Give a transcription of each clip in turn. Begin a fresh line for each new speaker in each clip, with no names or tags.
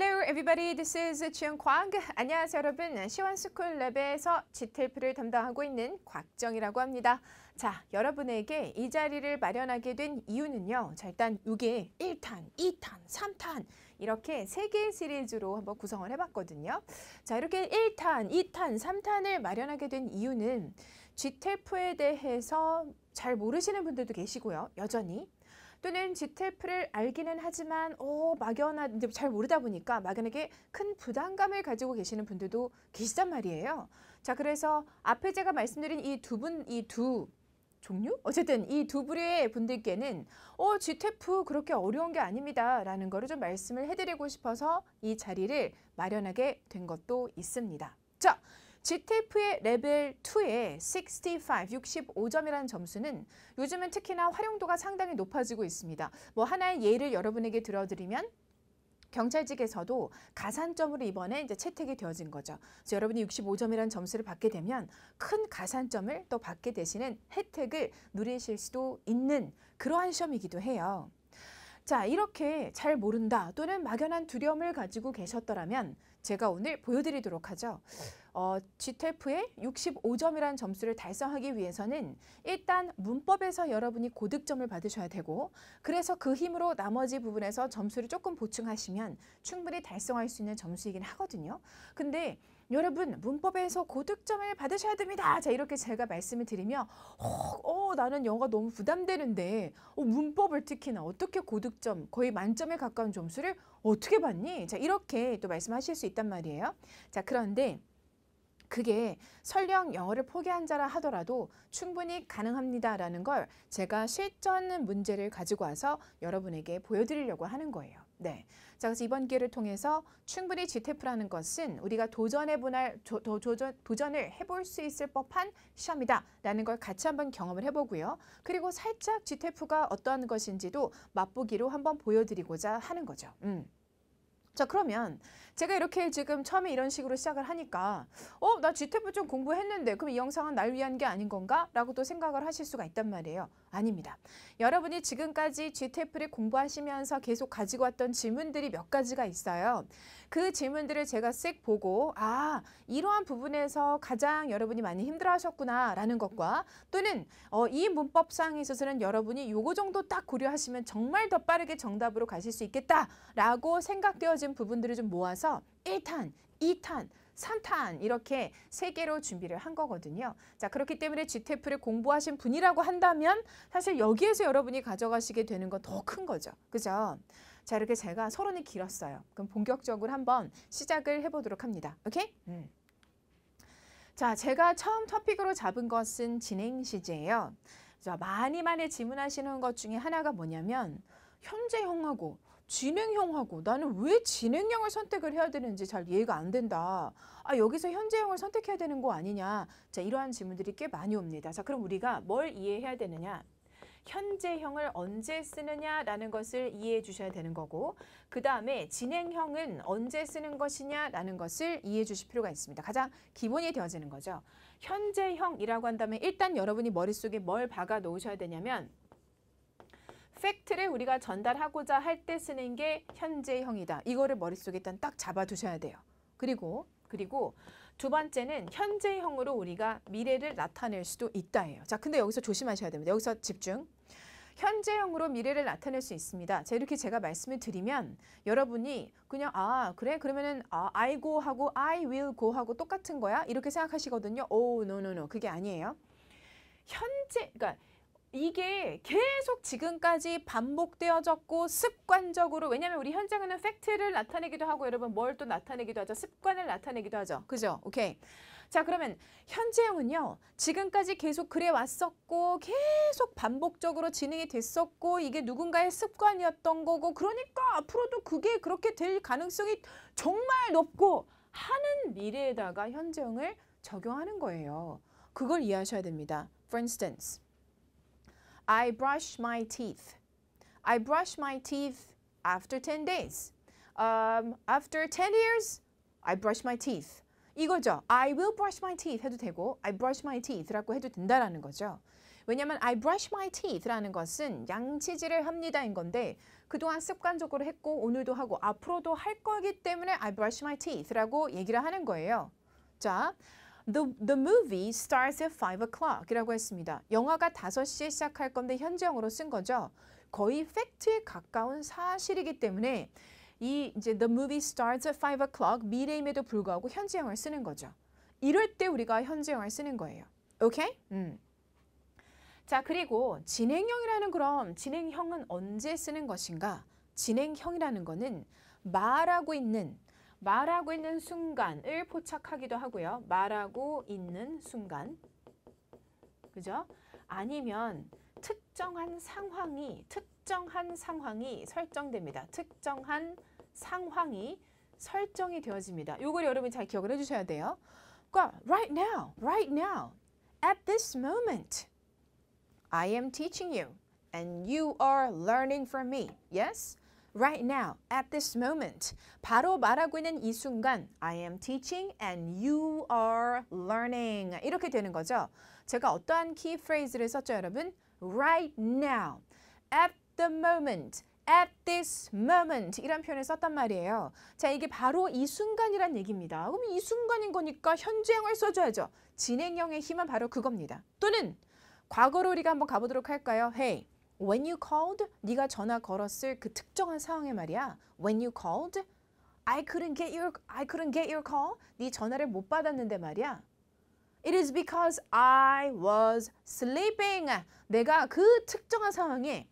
Hello everybody, this is Jiyeon Kwang. 안녕하세요 여러분. 시원스쿨 랩에서 지텔프를 담당하고 있는 곽정이라고 합니다. 자, 여러분에게 이 자리를 마련하게 된 이유는요. 자, 일단 이게 1탄, 2탄, 3탄 이렇게 3개의 시리즈로 한번 구성을 해봤거든요. 자, 이렇게 1탄, 2탄, 3탄을 마련하게 된 이유는 지텔프에 대해서 잘 모르시는 분들도 계시고요. 여전히 또는 지테프를 알기는 하지만 어 막연한 잘 모르다 보니까 막연하게 큰 부담감을 가지고 계시는 분들도 계시단 말이에요. 자 그래서 앞에 제가 말씀드린 이 두 분 이 두 종류? 어쨌든 이 두 부류의 분들께는 어, GTF 그렇게 어려운 게 아닙니다. 라는 거를 좀 말씀을 해드리고 싶어서 이 자리를 마련하게 된 것도 있습니다. 자, GTF의 레벨 2의 65, 65점이라는 점수는 요즘은 특히나 활용도가 상당히 높아지고 있습니다. 뭐 하나의 예를 여러분에게 들어드리면 경찰직에서도 가산점으로 이번에 이제 채택이 되어진 거죠. 그래서 여러분이 65점이라는 점수를 받게 되면 큰 가산점을 또 받게 되시는 혜택을 누리실 수도 있는 그러한 시험이기도 해요. 자, 이렇게 잘 모른다 또는 막연한 두려움을 가지고 계셨더라면 제가 오늘 보여드리도록 하죠. 어, GTEF의 65점이라는 점수를 달성하기 위해서는 일단 문법에서 여러분이 고득점을 받으셔야 되고 그래서 그 힘으로 나머지 부분에서 점수를 조금 보충하시면 충분히 달성할 수 있는 점수이긴 하거든요. 근데 여러분 문법에서 고득점을 받으셔야 됩니다. 자 이렇게 제가 말씀을 드리면 어, 어 나는 영어가 너무 부담되는데 어, 문법을 특히나 어떻게 고득점 거의 만점에 가까운 점수를 어떻게 받니? 자 이렇게 또 말씀하실 수 있단 말이에요. 자 그런데 그게 설령 영어를 포기한 자라 하더라도 충분히 가능합니다라는 걸 제가 실전 문제를 가지고 와서 여러분에게 보여드리려고 하는 거예요. 네. 자, 그래서 이번 기회를 통해서 충분히 GTF라는 것은 우리가 도전해 분할, 조, 도, 전 도전을 해볼 수 있을 법한 시험이다라는 걸 같이 한번 경험을 해보고요. 그리고 살짝 GTF가 어떠 것인지도 맛보기로 한번 보여드리고자 하는 거죠. 음. 자, 그러면 제가 이렇게 지금 처음에 이런 식으로 시작을 하니까 어, 나 GTF 좀 공부했는데 그럼 이 영상은 날 위한 게 아닌 건가? 라고 또 생각을 하실 수가 있단 말이에요. 아닙니다. 여러분이 지금까지 GTF를 공부하시면서 계속 가지고 왔던 질문들이 몇 가지가 있어요. 그 질문들을 제가 쓱 보고 아, 이러한 부분에서 가장 여러분이 많이 힘들어하셨구나 라는 것과 또는 어, 이 문법상에 있어서는 여러분이 요거 정도 딱 고려하시면 정말 더 빠르게 정답으로 가실 수 있겠다라고 생각되어진 부분들을 좀 모아서 해서 1탄, 2탄, 3탄 이렇게 세 개로 준비를 한 거거든요. 자 그렇기 때문에 GTF를 공부하신 분이라고 한다면 사실 여기에서 여러분이 가져가시게 되는 건 더 큰 거죠. 그죠? 자 이렇게 제가 서론이 길었어요. 그럼 본격적으로 한번 시작을 해보도록 합니다. 오케이? 음. 자 제가 처음 토픽으로 잡은 것은 진행시제예요. 많이 많이 질문하시는 것 중에 하나가 뭐냐면 현재형하고 진행형하고 나는 왜 진행형을 선택을 해야 되는지 잘 이해가 안 된다. 아 여기서 현재형을 선택해야 되는 거 아니냐. 자 이러한 질문들이 꽤 많이 옵니다. 자 그럼 우리가 뭘 이해해야 되느냐. 현재형을 언제 쓰느냐라는 것을 이해해 주셔야 되는 거고 그 다음에 진행형은 언제 쓰는 것이냐라는 것을 이해해 주실 필요가 있습니다. 가장 기본이 되어지는 거죠. 현재형이라고 한다면 일단 여러분이 머릿속에 뭘 박아 놓으셔야 되냐면 팩트를 우리가 전달하고자 할 때 쓰는 게 현재형이다. 이거를 머릿속에 일단 딱 잡아두셔야 돼요. 그리고 그리고 두 번째는 현재형으로 우리가 미래를 나타낼 수도 있다예요. 자, 근데 여기서 조심하셔야 됩니다. 여기서 집중. 현재형으로 미래를 나타낼 수 있습니다. 자, 이렇게 제가 말씀을 드리면 여러분이 그냥 아 그래 그러면은 아, I go 하고 I will go 하고 똑같은 거야 이렇게 생각하시거든요. 오, 노노노 그게 아니에요. 현재 그러니까 이게 계속 지금까지 반복되어졌고 습관적으로 왜냐면 우리 현장에는 팩트를 나타내기도 하고 여러분 뭘 또 나타내기도 하죠. 습관을 나타내기도 하죠. 그죠? 오케이. 자 그러면 현재형은요. 지금까지 계속 그래 왔었고 계속 반복적으로 진행이 됐었고 이게 누군가의 습관이었던 거고 그러니까 앞으로도 그게 그렇게 될 가능성이 정말 높고 하는 미래에다가 현재형을 적용하는 거예요. 그걸 이해하셔야 됩니다. For instance. I brush my teeth. I brush my teeth after 10 days. Um, after 10 years, I brush my teeth. 이거죠. I will brush my teeth 해도 되고 I brush my teeth라고 해도 된다라는 거죠. 왜냐하면 I brush my teeth라는 것은 양치질을 합니다인 건데 그동안 습관적으로 했고 오늘도 하고 앞으로도 할 거기 때문에 I brush my teeth라고 얘기를 하는 거예요. 자, The, the movie starts at 5 o'clock 이라고 했습니다. 영화가 5시에 시작할 건데 현재형으로 쓴 거죠. 거의 팩트에 가까운 사실이기 때문에 이 이제 the movie starts at 5 o'clock 미래임에도 불구하고 현재형을 쓰는 거죠. 이럴 때 우리가 현재형을 쓰는 거예요. 오케이? 음. 자 그리고 진행형이라는 그럼 진행형은 언제 쓰는 것인가? 진행형이라는 거는 말하고 있는 말하고 있는 순간을 포착하기도 하고요. 말하고 있는 순간. 그죠? 아니면 특정한 상황이 특정한 상황이 설정됩니다. 특정한 상황이 설정이 되어집니다. 이걸 여러분잘 기억을 해주셔야 돼요. 그러니까 right now, right now, at this moment, I am teaching you and you are learning from me. Yes? Right now, at this moment. 바로 말하고 있는 이 순간 I am teaching and you are learning. 이렇게 되는 거죠. 제가 어떠한 키 프레이즈를 썼죠, 여러분? Right now. At the moment. at this moment 이란 표현을 썼단 말이에요. 자, 이게 바로 이 순간이란 얘기입니다. 그럼 이 순간인 거니까 현재형을 써줘야죠. 진행형의 힘은 바로 그겁니다. 또는 과거로 우리가 한번 가보도록 할까요? Hey, when you called 네가 전화 걸었을 그 특정한 상황에 말이야. when you called I couldn't get your I couldn't get your call. 네 전화를 못 받았는데 말이야. It is because I was sleeping. 내가 그 특정한 상황에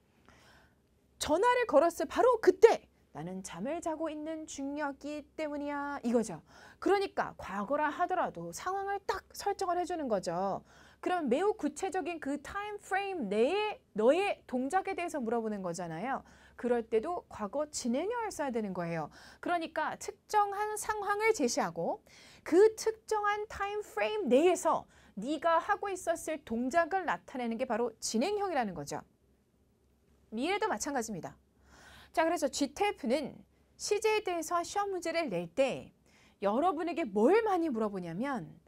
전화를 걸었을 바로 그때 나는 잠을 자고 있는 중이었기 때문이야 이거죠. 그러니까 과거라 하더라도 상황을 딱 설정을 해주는 거죠. 그럼 매우 구체적인 그 타임 프레임 내에 너의 동작에 대해서 물어보는 거잖아요. 그럴 때도 과거 진행형을 써야 되는 거예요. 그러니까 특정한 상황을 제시하고 그 특정한 타임 프레임 내에서 네가 하고 있었을 동작을 나타내는 게 바로 진행형이라는 거죠. 미래도 마찬가지입니다. 자, 그래서 GTF는 시제에 대해서 시험 문제를 낼 때 여러분에게 뭘 많이 물어보냐면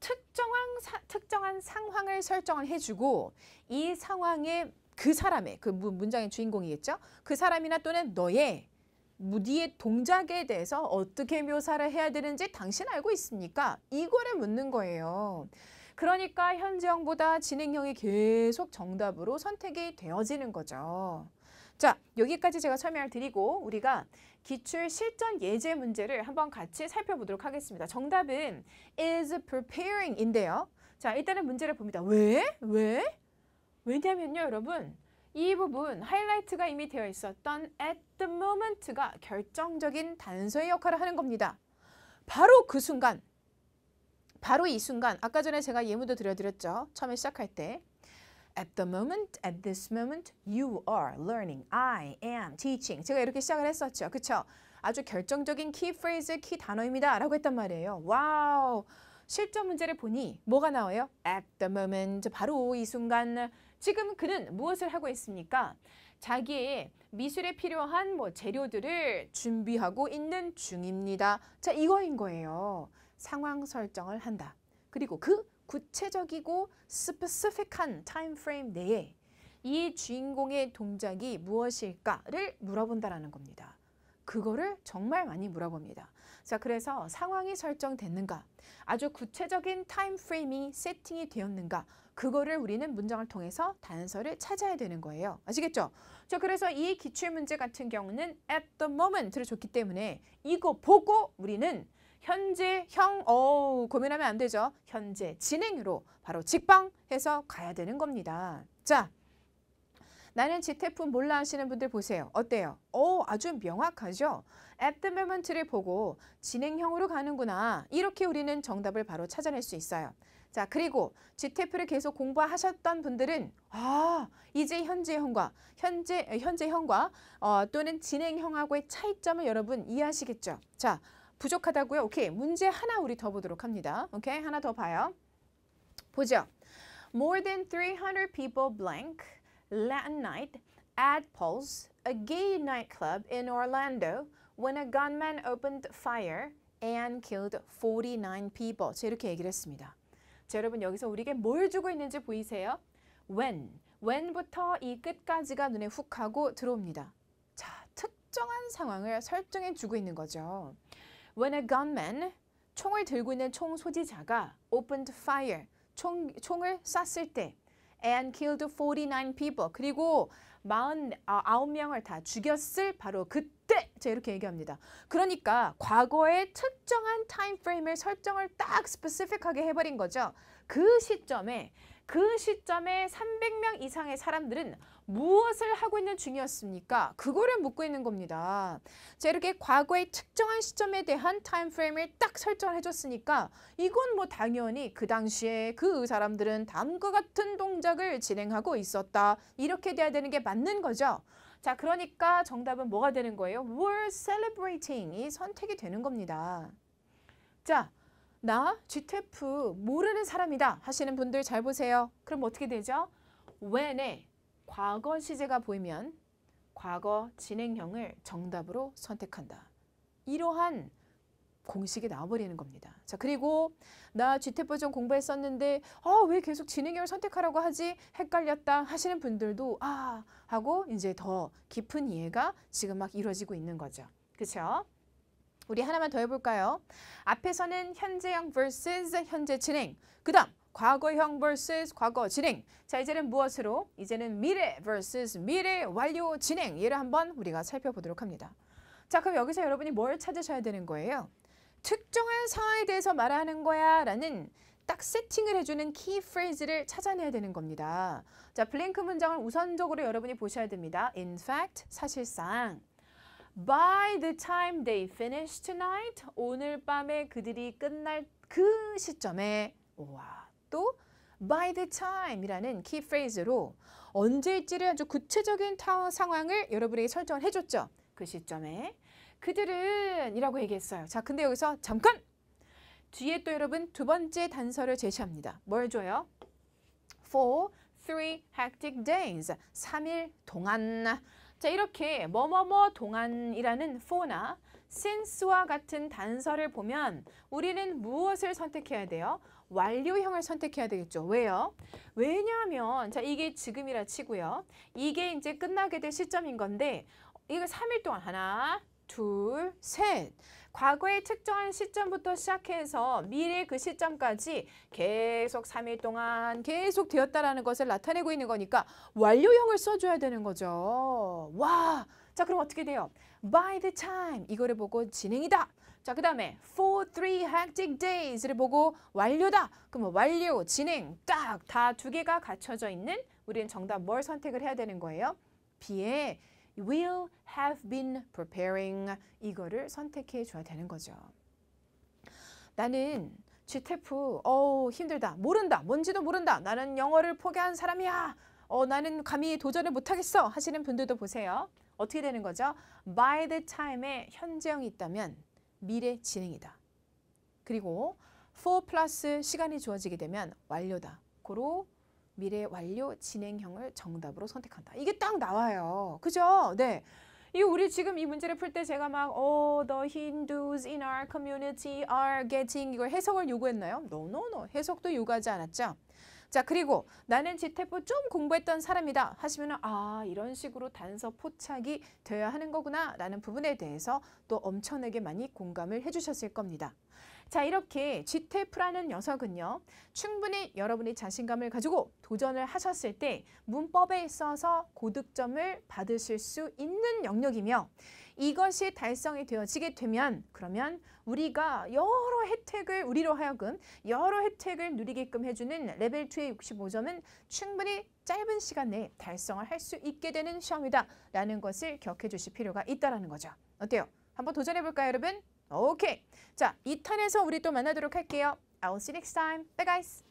특정한, 사, 특정한 상황을 설정해주고 이 상황에 그 사람의 그 문장의 주인공이겠죠. 그 사람이나 또는 너의 무디의 뭐 동작에 대해서 어떻게 묘사를 해야 되는지 당신 알고 있습니까? 이거를 묻는 거예요. 그러니까 현재형보다 진행형이 계속 정답으로 선택이 되어지는 거죠. 자, 여기까지 제가 설명을 드리고 우리가 기출 실전 예제 문제를 한번 같이 살펴보도록 하겠습니다. 정답은 is preparing인데요. 자, 일단은 문제를 봅니다. 왜? 왜? 왜냐면요, 여러분. 이 부분 하이라이트가 이미 되어 있었던 at the moment가 결정적인 단서의 역할을 하는 겁니다. 바로 그 순간, 바로 이 순간, 아까 전에 제가 예문도 드려드렸죠. 처음에 시작할 때. At the moment, at this moment, you are learning, I am teaching. 제가 이렇게 시작을 했었죠. 그쵸? 아주 결정적인 키 프레이즈, 키 단어입니다. 라고 했단 말이에요. 와우! 실전 문제를 보니 뭐가 나와요? At the moment, 바로 이 순간. 지금 그는 무엇을 하고 있습니까? 자기의 미술에 필요한 뭐 재료들을 준비하고 있는 중입니다. 자, 이거인 거예요. 상황 설정을 한다. 그리고 그 구체적이고 스페시픽한 타임프레임 내에 이 주인공의 동작이 무엇일까를 물어본다라는 겁니다. 그거를 정말 많이 물어봅니다. 자, 그래서 상황이 설정됐는가, 아주 구체적인 타임프레임이 세팅이 되었는가, 그거를 우리는 문장을 통해서 단서를 찾아야 되는 거예요. 아시겠죠? 자, 그래서 이 기출문제 같은 경우는 at the moment를 줬기 때문에 이거 보고 우리는 현재 형, 어우, 고민하면 안 되죠. 현재 진행으로 바로 직방해서 가야 되는 겁니다. 자, 나는 지태풍 몰라 하시는 분들 보세요. 어때요? 오, 아주 명확하죠? 앱드 the 를 보고 진행형으로 가는구나. 이렇게 우리는 정답을 바로 찾아낼 수 있어요. 자, 그리고 지태프를 계속 공부하셨던 분들은 아, 이제 현재형과 현재 현재형과 어, 또는 진행형하고의 차이점을 여러분 이해하시겠죠? 자, 부족하다고요? 오케이. 문제 하나 우리 더 보도록 합니다. 오케이. 하나 더 봐요. 보죠. More than 300 people blank Latin night at Pulse, a gay nightclub in Orlando, when a gunman opened fire and killed 49 people. 자, 이렇게 얘기를 했습니다. 자, 여러분 여기서 우리에게 뭘 주고 있는지 보이세요? when, when부터 이 끝까지가 눈에 훅 하고 들어옵니다. 자, 특정한 상황을 설정해 주고 있는 거죠. When a gunman, 총을 들고 있는 총 소지자가 opened fire, 총, 총을 쐈을 때 and killed 49 people, 그리고 49명을 아, 다 죽였을 바로 그때 자 이렇게 얘기합니다. 그러니까 과거의 특정한 타임프레임을 설정을 딱 스페시픽하게 해버린 거죠. 그 시점에 그 시점에 300명 이상의 사람들은 무엇을 하고 있는 중이었습니까? 그거를 묻고 있는 겁니다. 자, 이렇게 과거의 특정한 시점에 대한 타임프레임을 딱 설정을 해줬으니까 이건 뭐 당연히 그 당시에 그 사람들은 다음과 같은 동작을 진행하고 있었다. 이렇게 돼야 되는 게 맞는 거죠. 자, 그러니까 정답은 뭐가 되는 거예요? were celebrating이 선택이 되는 겁니다. 자, 나 GTF 모르는 사람이다 하시는 분들 잘 보세요. 그럼 어떻게 되죠? when에 과거 시제가 보이면 과거 진행형을 정답으로 선택한다. 이러한 공식이 나와버리는 겁니다. 자 그리고 나 GTF 좀 공부했었는데 아 왜 계속 진행형을 선택하라고 하지? 헷갈렸다 하시는 분들도 아 하고 이제 더 깊은 이해가 지금 막 이루어지고 있는 거죠. 그렇죠? 우리 하나만 더 해볼까요? 앞에서는 현재형 vs 현재 진행, 그 다음 과거형 vs 과거 진행. 자, 이제는 무엇으로? 이제는 미래 vs 미래 완료 진행. 얘를 한번 우리가 살펴보도록 합니다. 자, 그럼 여기서 여러분이 뭘 찾으셔야 되는 거예요? 특정한 상황에 대해서 말하는 거야 라는 딱 세팅을 해주는 키 프레이즈를 찾아내야 되는 겁니다. 자, 블랭크 문장을 우선적으로 여러분이 보셔야 됩니다. In fact, 사실상. By the time they finish tonight, 오늘 밤에 그들이 끝날 그 시점에 와, 또 by the time이라는 키 프레이즈로 언제일지를 아주 구체적인 타, 상황을 여러분에게 설정을 해줬죠. 그 시점에 그들은 이라고 얘기했어요. 자, 근데 여기서 잠깐! 뒤에 또 여러분 두 번째 단서를 제시합니다. 뭘 줘요? for three hectic days. 3일 동안 자 이렇게 뭐뭐뭐 동안이라는 for나 since와 같은 단서를 보면 우리는 무엇을 선택해야 돼요? 완료형을 선택해야 되겠죠. 왜요? 왜냐하면 자 이게 지금이라 치고요. 이게 이제 끝나게 될 시점인 건데 이거 3일 동안 하나, 둘, 셋. 과거의 특정한 시점부터 시작해서 미래의 그 시점까지 계속 3일 동안 계속 되었다라는 것을 나타내고 있는 거니까 완료형을 써줘야 되는 거죠. 와, 자 그럼 어떻게 돼요? By the time 이거를 보고 진행이다. 자, 그 다음에 for three hectic days를 보고 완료다. 그럼 완료, 진행 딱 다 두 개가 갖춰져 있는 우리는 정답 뭘 선택을 해야 되는 거예요? B의 will have been preparing 이거를 선택해 줘야 되는 거죠. 나는 GTF, 어 힘들다, 모른다, 뭔지도 모른다, 나는 영어를 포기한 사람이야, 어, 나는 감히 도전을 못하겠어 하시는 분들도 보세요. 어떻게 되는 거죠? By the time에 현재형이 있다면 미래 진행이다. 그리고 4 플러스 시간이 주어지게 되면 완료다. 고로 미래 완료 진행형을 정답으로 선택한다. 이게 딱 나와요. 그죠? 네. 이 우리 지금 이 문제를 풀 때 제가 막 oh, the Hindus in our community are getting 이걸 해석을 요구했나요? No, no, no. 해석도 요구하지 않았죠. 자 그리고 나는 지태포 좀 공부했던 사람이다 하시면 아 이런 식으로 단서 포착이 되어야 하는 거구나 라는 부분에 대해서 또 엄청나게 많이 공감을 해주셨을 겁니다. 자 이렇게 GTF라는 녀석은요. 충분히 여러분이 자신감을 가지고 도전을 하셨을 때 문법에 있어서 고득점을 받으실 수 있는 영역이며 이것이 달성이 되어지게 되면 그러면 우리가 여러 혜택을 우리로 하여금 여러 혜택을 누리게끔 해주는 레벨 2의 65점은 충분히 짧은 시간 내에 달성을 할 수 있게 되는 시험이다 라는 것을 기억해 주실 필요가 있다는 라 거죠. 어때요? 한번 도전해 볼까요 여러분? 오케이. 자, 2탄에서 우리 또 만나도록 할게요. I'll see you next time. Bye guys.